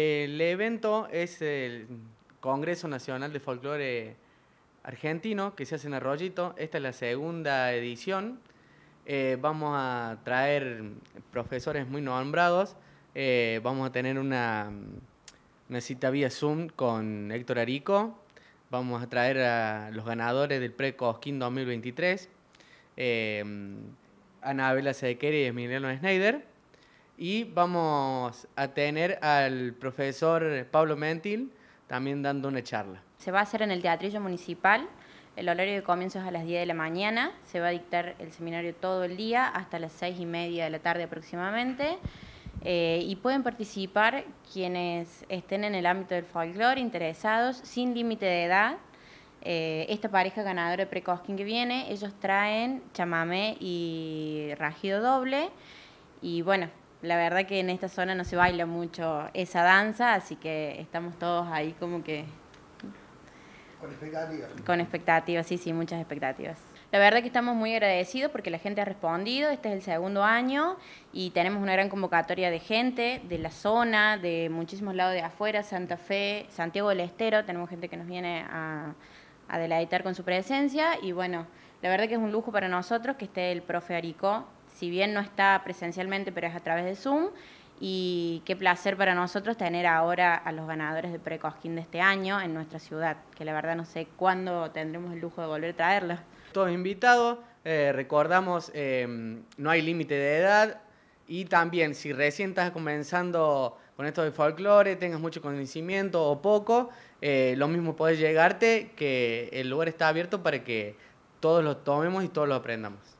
El evento es el Congreso Nacional de Folclore Argentino que se hace en Arroyito. Esta es la segunda edición. Eh, vamos a traer profesores muy nombrados. Eh, vamos a tener una, cita vía Zoom con Héctor Arico. Vamos a traer a los ganadores del pre 2023. Eh, Ana Anabela Sequeira y Emiliano Schneider. Y vamos a tener al profesor Pablo Mentil también dando una charla. Se va a hacer en el Teatrillo Municipal. El horario de comienzo es a las 10 de la mañana. Se va a dictar el seminario todo el día hasta las 6 y media de la tarde aproximadamente. Eh, y pueden participar quienes estén en el ámbito del folclore interesados sin límite de edad. Eh, esta pareja ganadora de Precosquín que viene, ellos traen chamamé y rajido doble. Y bueno, la verdad que en esta zona no se baila mucho esa danza, así que estamos todos ahí como que... Con expectativas. Con expectativas, sí, sí, muchas expectativas. La verdad que estamos muy agradecidos porque la gente ha respondido, este es el segundo año y tenemos una gran convocatoria de gente de la zona, de muchísimos lados de afuera, Santa Fe, Santiago del Estero, tenemos gente que nos viene a, a deleitar con su presencia y bueno, la verdad que es un lujo para nosotros que esté el profe Arico si bien no está presencialmente, pero es a través de Zoom. Y qué placer para nosotros tener ahora a los ganadores de Precosquín de este año en nuestra ciudad, que la verdad no sé cuándo tendremos el lujo de volver a traerlos. Todos invitados, eh, recordamos, eh, no hay límite de edad y también si recién estás comenzando con esto de folclore, tengas mucho conocimiento o poco, eh, lo mismo puedes llegarte, que el lugar está abierto para que todos lo tomemos y todos lo aprendamos.